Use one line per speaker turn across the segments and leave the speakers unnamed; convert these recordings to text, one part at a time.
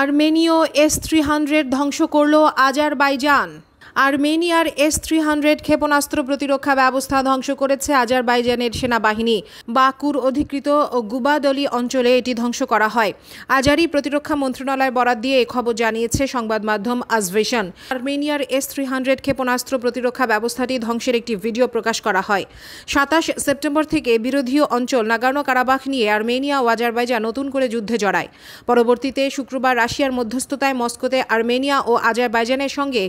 আর্মেনীয় S three hundred ধ্বংস করল Azerbaijan আর্মেনিয়ার এস থ্রি হান্ড্রেড ক্ষেপণাস্ত্র প্রতিরক্ষা ব্যবস্থা ধ্বংস করেছে আজারবাইজানের সেনাবাহিনী বাকুর অধিকৃত ও গুবাদলি অঞ্চলে এটি ধ্বংস করা হয় আজারি প্রতিরক্ষা মন্ত্রণালয় বরাদ দিয়ে এ খবর জানিয়েছে সংবাদ মাধ্যম আজভেশন আর্মেনিয়ার এস থ্রি হান্ড্রেড ক্ষেপণাস্ত্র প্রতিরক্ষা ব্যবস্থাটি ধ্বংসের একটি ভিডিও প্রকাশ করা হয় সাতাশ সেপ্টেম্বর থেকে বিরোধী অঞ্চল নাগানো কারাবাখ নিয়ে আর্মেনিয়া ও আজারবাইজান নতুন করে যুদ্ধে জড়ায় পরবর্তীতে শুক্রবার রাশিয়ার মধ্যস্থতায় মস্কোতে আর্মেনিয়া ও আজারবাইজানের সঙ্গে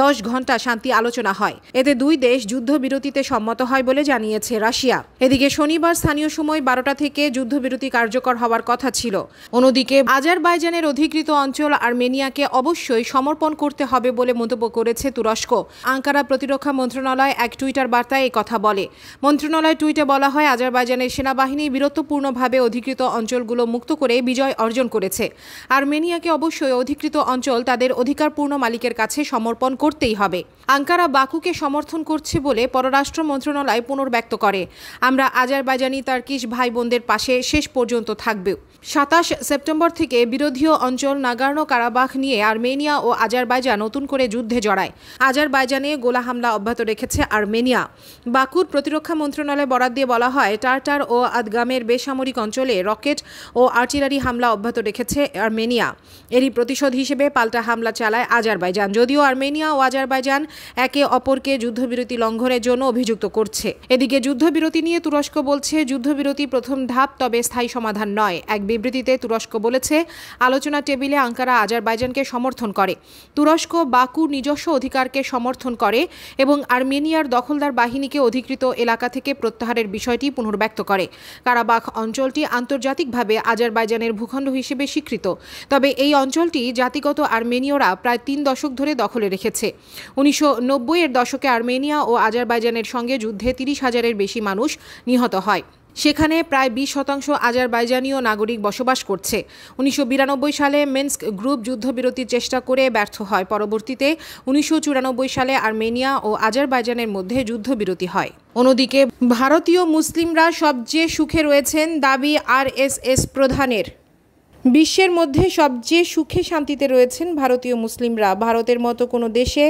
দশ ঘণ্টা শান্তি আলোচনা হয় এতে দুই দেশ যুদ্ধবিরতিতে সম্মত হয় বলে জানিয়েছে রাশিয়া এদিকে শনিবার স্থানীয় সময় বারোটা থেকে যুদ্ধবিরতি কার্যকর হওয়ার কথা ছিল অন্যদিকে আজারবাইজানের অধিকৃত অঞ্চল আর্মেনিয়াকে অবশ্যই সমর্পণ করতে হবে বলে মন্তব্য করেছে তুরস্ক আঙ্কারা প্রতিরক্ষা মন্ত্রণালয় এক টুইটার বার্তায় এই কথা বলে মন্ত্রণালয় টুইটে বলা হয় আজারবাইজানের সেনাবাহিনী বীরত্বপূর্ণভাবে অধিকৃত অঞ্চলগুলো মুক্ত করে বিজয় অর্জন করেছে আর্মেনিয়াকে অবশ্যই অধিকৃত অঞ্চল তাদের অধিকারপূর্ণ মালিকের কাছে সমর্পণ করতে করতেই হবে আঙ্কারা বাকুকে সমর্থন করছে বলে পররাষ্ট্র মন্ত্রণালয় পুনর্ব্যক্ত করে আমরা আজারবাইজানি তার কিস ভাই বোনদের পাশে শেষ পর্যন্ত থাকবে সাতাশ সেপ্টেম্বর থেকে বিরোধীয় অঞ্চল নাগার্ন কারাবাখ নিয়ে আর্মেনিয়া ও আজারবাইজান নতুন করে যুদ্ধে জড়ায় আজারবাইজানে গোলা হামলা অব্যাহত রেখেছে আর্মেনিয়া বাকুর প্রতিরক্ষা মন্ত্রণালয় বরাদ দিয়ে বলা হয় টার্টার ও আদগামের বেসামরিক অঞ্চলে রকেট ও আর্টিলারি হামলা অব্যাহত রেখেছে আর্মেনিয়া এরই প্রতিশোধ হিসেবে পাল্টা হামলা চালায় আজারবাইজান যদিও আর্মেনিয়া ও আজার আজারবাইজান একে অপরকে যুদ্ধবিরতি লঙ্ঘনের জন্য অভিযুক্ত করছে এদিকে যুদ্ধবিরতি নিয়ে তুরস্ক বলছে যুদ্ধবিরতি প্রথম ধাপ তবে স্থায়ী সমাধান নয় এক বিবৃতিতে তুরস্ক বলেছে আলোচনা টেবিলে আঙ্কারা আজারবাইজানকে সমর্থন করে তুরস্ক বাকু নিজস্ব অধিকারকে সমর্থন করে এবং আর্মেনিয়ার দখলদার বাহিনীকে অধিকৃত এলাকা থেকে প্রত্যাহারের বিষয়টি পুনর্ব্যক্ত করে কারাবাখ অঞ্চলটি আন্তর্জাতিকভাবে আজারবাইজানের ভূখণ্ড হিসেবে স্বীকৃত তবে এই অঞ্চলটি জাতিগত আর্মেনীয়রা প্রায় তিন দশক ধরে দখলে রেখেছে উনিশশো নব্বইয়ের দশকে আর্মেনিয়া ও আজারবাইজানের সঙ্গে যুদ্ধে তিরিশ হাজারের বেশি মানুষ নিহত হয় সেখানে প্রায় বিশ শতাংশ আজারবাইজানীয় নাগরিক বসবাস করছে উনিশশো সালে মেন্সক গ্রুপ যুদ্ধবিরতির চেষ্টা করে ব্যর্থ হয় পরবর্তীতে উনিশশো সালে আর্মেনিয়া ও আজারবাইজানের মধ্যে যুদ্ধবিরতি হয় অন্যদিকে ভারতীয় মুসলিমরা সবচেয়ে সুখে রয়েছেন দাবি এস প্রধানের বিশ্বের মধ্যে সবচেয়ে সুখে শান্তিতে রয়েছেন ভারতীয় মুসলিমরা ভারতের মতো কোনো দেশে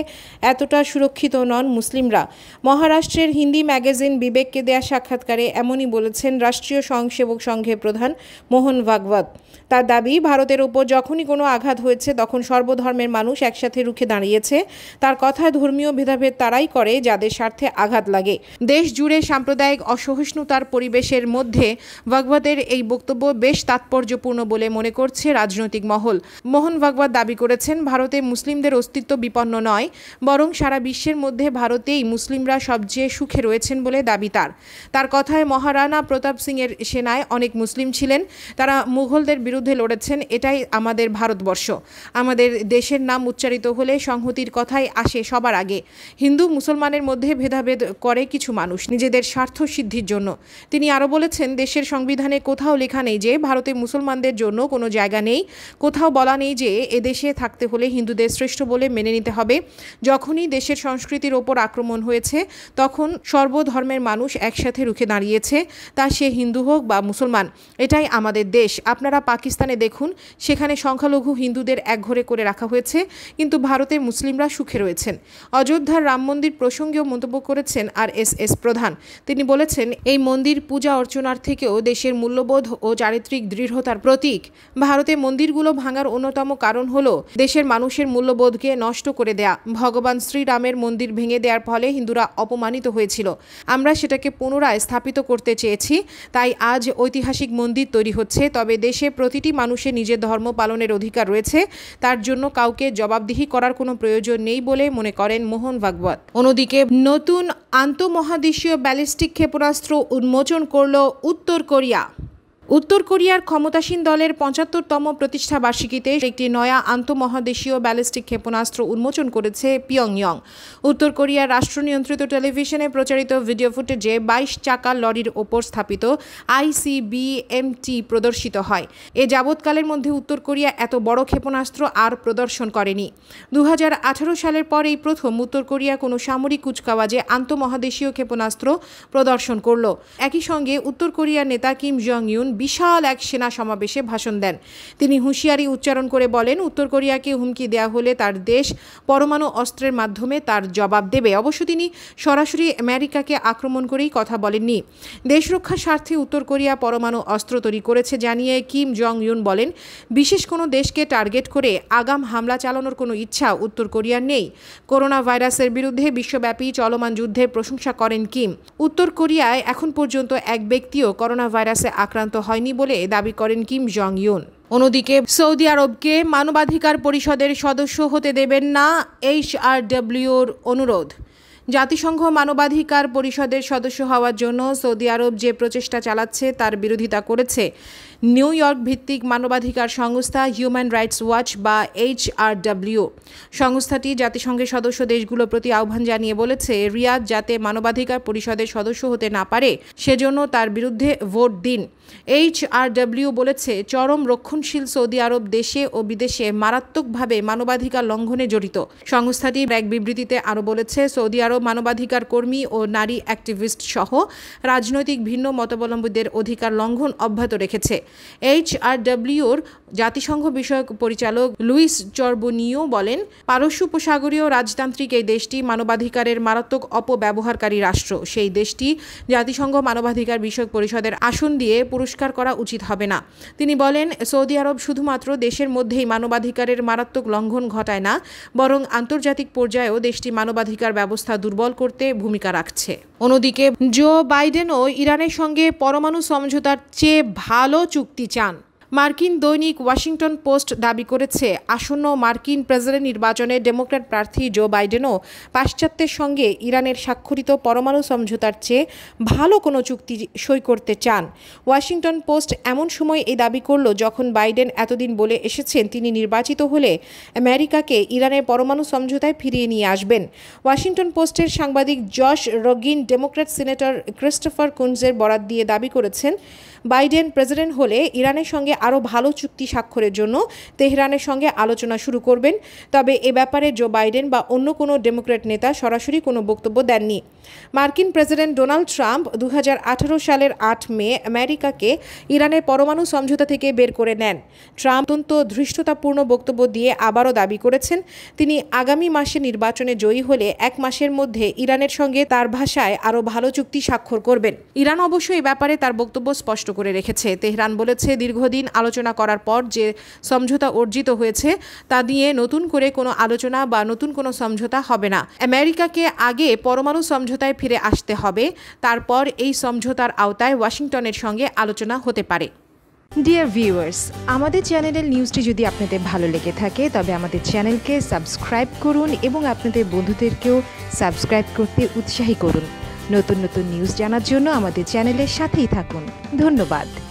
এতটা সুরক্ষিত নন মুসলিমরা মহারাষ্ট্রের হিন্দি ম্যাগাজিন বিবেককে দেয়া সাক্ষাৎকারে এমনই বলেছেন রাষ্ট্রীয় স্বয়ংসেবক সংঘের প্রধান মোহন ভাগবত তার দাবি ভারতের ওপর যখনই কোনো আঘাত হয়েছে তখন সর্বধর্মের মানুষ একসাথে রুখে দাঁড়িয়েছে তার কথায় ধর্মীয় ভেদাভেদ তারাই করে যাদের স্বার্থে আঘাত লাগে দেশ জুড়ে সাম্প্রদায়িক অসহিষ্ণুতার পরিবেশের মধ্যে ভাগবতের এই বক্তব্য বেশ তাৎপর্যপূর্ণ বলে মনে করছে রাজনৈতিক মহল মোহন ভাগবত দাবি করেছেন ভারতে মুসলিমদের অস্তিত্ব বিপন্ন নয় বরং সারা বিশ্বের মধ্যে ভারতেই মুসলিমরা সবচেয়ে সুখে রয়েছেন বলে দাবি তার তার কথায় মহারানা প্রতাপ সিংয়ের সেনায় অনেক মুসলিম ছিলেন তারা মুঘলদের বিরুদ্ধে লড়েছেন এটাই আমাদের ভারতবর্ষ আমাদের দেশের নাম উচ্চারিত হলে সংহতির কথাই আসে সবার আগে হিন্দু মুসলমানের মধ্যে ভেদাভেদ করে কিছু মানুষ নিজেদের স্বার্থ সিদ্ধির জন্য তিনি আরও বলেছেন দেশের সংবিধানে কোথাও লেখা নেই যে ভারতে মুসলমানদের জন্য কোনো জায়গা নেই কোথাও বলা নেই যে এদেশে থাকতে হলে হিন্দুদের শ্রেষ্ঠ বলে মেনে নিতে হবে যখনই দেশের সংস্কৃতির ওপর আক্রমণ হয়েছে তখন সর্বধর্মের মানুষ একসাথে রুখে দাঁড়িয়েছে তা সে হিন্দু হোক বা মুসলমান এটাই আমাদের দেশ আপনারা পাকিস্তানে দেখুন সেখানে সংখ্যালঘু হিন্দুদের একঘরে করে রাখা হয়েছে কিন্তু ভারতে মুসলিমরা সুখে রয়েছেন অযোধ্যার রাম মন্দির প্রসঙ্গেও মন্তব্য করেছেন আর এস এস প্রধান তিনি বলেছেন এই মন্দির পূজা অর্চনার থেকেও দেশের মূল্যবোধ ও চারিত্রিক দৃঢ়তার প্রতীক ভারতে মন্দিরগুলো ভাঙার অন্যতম কারণ হল দেশের মানুষের মূল্যবোধকে নষ্ট করে দেয়া ভগবান শ্রীরামের মন্দির ভেঙে দেওয়ার ফলে হিন্দুরা অপমানিত হয়েছিল আমরা সেটাকে পুনরায় স্থাপিত করতে চেয়েছি তাই আজ ঐতিহাসিক মন্দির তৈরি হচ্ছে তবে দেশে প্রতিটি মানুষের নিজের ধর্ম পালনের অধিকার রয়েছে তার জন্য কাউকে জবাবদিহি করার কোনো প্রয়োজন নেই বলে মনে করেন মোহন ভাগবত অন্যদিকে নতুন আন্তঃমহাদেশীয় ব্যালিস্টিক ক্ষেপণাস্ত্র উন্মোচন করল উত্তর কোরিয়া উত্তর কোরিয়ার ক্ষমতাসীন দলের পঁচাত্তরতম প্রতিষ্ঠা বার্ষিকীতে একটি নয়া আন্তঃমহাদেশীয় ব্যালিস্টিক ক্ষেপণাস্ত্র উন্মোচন করেছে পিয়ংইয়ং উত্তর কোরিয়ার রাষ্ট্রনিয়ন্ত্রিত টেলিভিশনে প্রচারিত ভিডিও ফুটেজে বাইশ চাকা লরির ওপর স্থাপিত আইসিবিএমটি প্রদর্শিত হয় এ যাবৎকালের মধ্যে উত্তর কোরিয়া এত বড় ক্ষেপণাস্ত্র আর প্রদর্শন করেনি দু সালের পর এই প্রথম উত্তর কোরিয়া কোনো সামরিক কুচকাওয়াজে আন্তঃমহাদেশীয় ক্ষেপণাস্ত্র প্রদর্শন করল একই সঙ্গে উত্তর কোরিয়ার নেতা কিম জং ইউন বিশাল এক সেনা সমাবেশে ভাষণ দেন তিনি হুঁশিয়ারি উচ্চারণ করে বলেন উত্তর কোরিয়াকে হুমকি দেয়া হলে তার দেশ পরমাণু অস্ত্রের মাধ্যমে তার জবাব দেবে অবশ্য তিনি সরাসরি আমেরিকাকে আক্রমণ করেই কথা বলেননি দেশ স্বার্থে উত্তর কোরিয়া পরমাণু অস্ত্র তৈরি করেছে জানিয়ে কিম জং ইউন বলেন বিশেষ কোনো দেশকে টার্গেট করে আগাম হামলা চালানোর কোনো ইচ্ছা উত্তর কোরিয়ার নেই করোনা ভাইরাসের বিরুদ্ধে বিশ্বব্যাপী চলমান যুদ্ধের প্রশংসা করেন কিম উত্তর কোরিয়ায় এখন পর্যন্ত এক ব্যক্তিও করোনা ভাইরাসে আক্রান্ত হয়নি বলে দাবি করেন কিম জং ইউন অন্যদিকে সৌদি আরবকে মানবাধিকার পরিষদের সদস্য হতে দেবেন না এইচআরডব্লিউর অনুরোধ জাতিসংঘ মানবাধিকার পরিষদের সদস্য হওয়ার জন্য সৌদি আরব যে প্রচেষ্টা চালাচ্ছে তার বিরোধিতা করেছে নিউ ইয়র্ক ভিত্তিক মানবাধিকার সংস্থা হিউম্যান রাইটস ওয়াচ বা এইচআরডব্লিউ সংস্থাটি জাতিসংঘের সদস্য দেশগুলোর প্রতি আহ্বান জানিয়ে বলেছে রিয়াদ যাতে মানবাধিকার পরিষদের সদস্য হতে না পারে সেজন্য তার বিরুদ্ধে ভোট দিন এইচআরডব্লিউ বলেছে চরম রক্ষণশীল সৌদি আরব দেশে ও বিদেশে মারাত্মকভাবে মানবাধিকার লঙ্ঘনে জড়িত সংস্থাটি এক বিবৃতিতে আরও বলেছে সৌদি আরব মানবাধিকার কর্মী ও নারী অ্যাক্টিভিস্ট সহ রাজনৈতিক ভিন্ন মতাবলম্বীদের অধিকার লঙ্ঘন অব্যাহত রেখেছে এইচআরডব্লিউর জাতিসংঘ বিষয়ক পরিচালক লুইস চর্বনিও বলেন পারস্য উপসাগরীয় রাজতান্ত্রিক এই দেশটি মানবাধিকারের মারাত্মক অপব্যবহারকারী রাষ্ট্র সেই দেশটি জাতিসংঘ মানবাধিকার বিষয়ক পরিষদের আসন দিয়ে পুরস্কার করা উচিত হবে না তিনি বলেন সৌদি আরব শুধুমাত্র দেশের মধ্যেই মানবাধিকারের মারাত্মক লঙ্ঘন ঘটায় না বরং আন্তর্জাতিক পর্যায়েও দেশটি মানবাধিকার ব্যবস্থা দুর্বল করতে ভূমিকা রাখছে অন্যদিকে জো বাইডেনও ইরানের সঙ্গে পরমাণু সমঝোতার চেয়ে ভালো চুক্তি চান মার্কিন দৈনিক ওয়াশিংটন পোস্ট দাবি করেছে আসন্ন মার্কিন প্রেসিডেন্ট নির্বাচনে ডেমোক্র্যাট প্রার্থী জো বাইডেনও পাশ্চাত্যের সঙ্গে ইরানের স্বাক্ষরিত পরমাণু সমঝোতার চেয়ে ভালো কোনো চুক্তি সই করতে চান ওয়াশিংটন পোস্ট এমন সময় এই দাবি করল যখন বাইডেন এতদিন বলে এসেছেন তিনি নির্বাচিত হলে আমেরিকাকে ইরানের পরমাণু সমঝোতায় ফিরিয়ে নিয়ে আসবেন ওয়াশিংটন পোস্টের সাংবাদিক Josh Rogin Democrat senator Christopher কুঞ্জের বরাত দিয়ে দাবি করেছেন বাইডেন প্রেসিডেন্ট হলে ইরানের সঙ্গে আরও ভালো চুক্তি স্বাক্ষরের জন্য তেহরানের সঙ্গে আলোচনা শুরু করবেন তবে এ ব্যাপারে জো বাইডেন বা অন্য কোনো ডেমোক্রেট নেতা সরাসরি কোনো বক্তব্য দেননি মার্কিন প্রেসিডেন্ট ডোনাল্ড ট্রাম্প দু সালের আট মে আমেরিকাকে ইরানের পরমাণু সমঝোতা থেকে বের করে নেন ট্রাম্প অত্যন্ত ধৃষ্টতাপূর্ণ বক্তব্য দিয়ে আবারও দাবি করেছেন তিনি আগামী মাসে নির্বাচনে জয়ী হলে এক মাসের মধ্যে ইরানের সঙ্গে তার ভাষায় আরও ভালো চুক্তি স্বাক্ষর করবেন ইরান অবশ্য এ ব্যাপারে তার বক্তব্য স্পষ্ট করে রেখেছে তেহরান বলেছে দীর্ঘদিন আলোচনা করার পর যে সমঝোতা অর্জিত হয়েছে তা দিয়ে নতুন করে কোনো আলোচনা বা নতুন কোনো সমঝোতা হবে না আমেরিকাকে আগে পরমাণু সমঝোতায় ফিরে আসতে হবে তারপর এই সমঝোতার আওতায় ওয়াশিংটনের সঙ্গে আলোচনা হতে পারে ডিয়ার ভিউয়ার্স আমাদের চ্যানেলের নিউজটি যদি আপনাদের ভালো লেগে থাকে তবে আমাদের চ্যানেলকে সাবস্ক্রাইব করুন এবং আপনাদের বন্ধুদেরকেও সাবস্ক্রাইব করতে উৎসাহী করুন নতুন নতুন নিউজ জানার জন্য আমাদের চ্যানেলের সাথেই থাকুন ধন্যবাদ